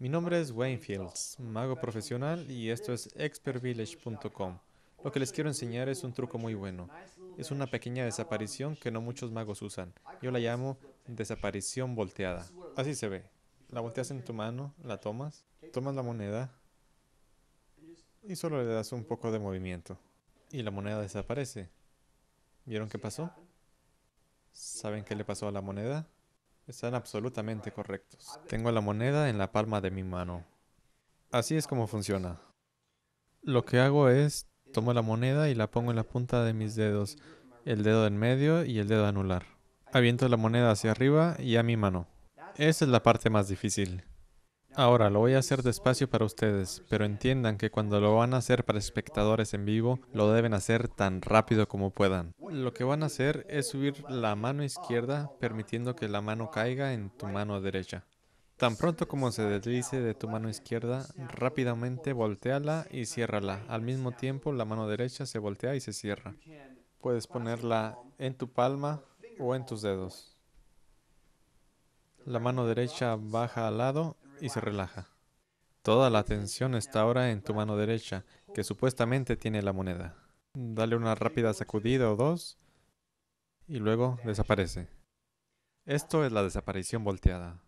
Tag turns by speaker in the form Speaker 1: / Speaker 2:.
Speaker 1: Mi nombre es Wayne Fields, mago profesional, y esto es expertvillage.com. Lo que les quiero enseñar es un truco muy bueno. Es una pequeña desaparición que no muchos magos usan. Yo la llamo desaparición volteada. Así se ve. La volteas en tu mano, la tomas, tomas la moneda y solo le das un poco de movimiento. Y la moneda desaparece. ¿Vieron qué pasó? ¿Saben qué le pasó a la moneda? Están absolutamente correctos. Tengo la moneda en la palma de mi mano. Así es como funciona. Lo que hago es, tomo la moneda y la pongo en la punta de mis dedos, el dedo en medio y el dedo anular. Aviento la moneda hacia arriba y a mi mano. Esa es la parte más difícil. Ahora lo voy a hacer despacio para ustedes, pero entiendan que cuando lo van a hacer para espectadores en vivo, lo deben hacer tan rápido como puedan. Lo que van a hacer es subir la mano izquierda permitiendo que la mano caiga en tu mano derecha. Tan pronto como se deslice de tu mano izquierda, rápidamente volteala y ciérrala. Al mismo tiempo, la mano derecha se voltea y se cierra. Puedes ponerla en tu palma o en tus dedos. La mano derecha baja al lado y se relaja. Toda la atención está ahora en tu mano derecha, que supuestamente tiene la moneda. Dale una rápida sacudida o dos y luego desaparece. Esto es la desaparición volteada.